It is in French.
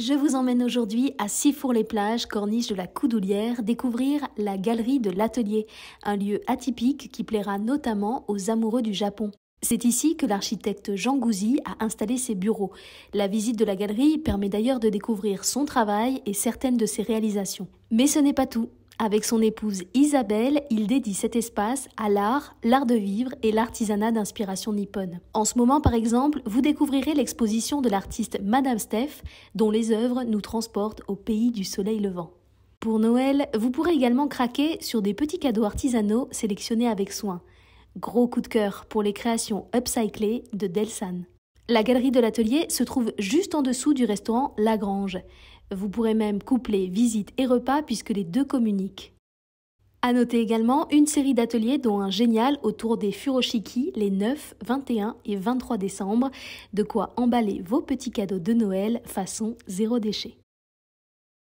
Je vous emmène aujourd'hui à Sifour-les-Plages, corniche de la Coudoulière, découvrir la galerie de l'Atelier, un lieu atypique qui plaira notamment aux amoureux du Japon. C'est ici que l'architecte Jean Gouzy a installé ses bureaux. La visite de la galerie permet d'ailleurs de découvrir son travail et certaines de ses réalisations. Mais ce n'est pas tout. Avec son épouse Isabelle, il dédie cet espace à l'art, l'art de vivre et l'artisanat d'inspiration nippone. En ce moment, par exemple, vous découvrirez l'exposition de l'artiste Madame Steph, dont les œuvres nous transportent au pays du soleil levant. Pour Noël, vous pourrez également craquer sur des petits cadeaux artisanaux sélectionnés avec soin. Gros coup de cœur pour les créations upcyclées de Delsan. La galerie de l'atelier se trouve juste en dessous du restaurant Lagrange. Vous pourrez même coupler visite et repas puisque les deux communiquent. À noter également une série d'ateliers dont un génial autour des furoshiki les 9, 21 et 23 décembre, de quoi emballer vos petits cadeaux de Noël façon zéro déchet.